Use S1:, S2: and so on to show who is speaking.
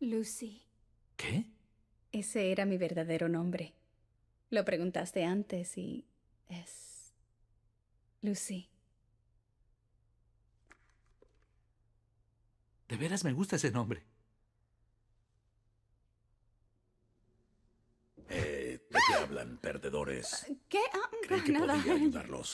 S1: Lucy. ¿Qué? Ese era mi verdadero nombre. Lo preguntaste antes y es Lucy.
S2: De veras me gusta ese nombre.
S3: Eh, ¿De qué hablan, perdedores?
S4: ¿Qué? Ah, nada. ayudarlos.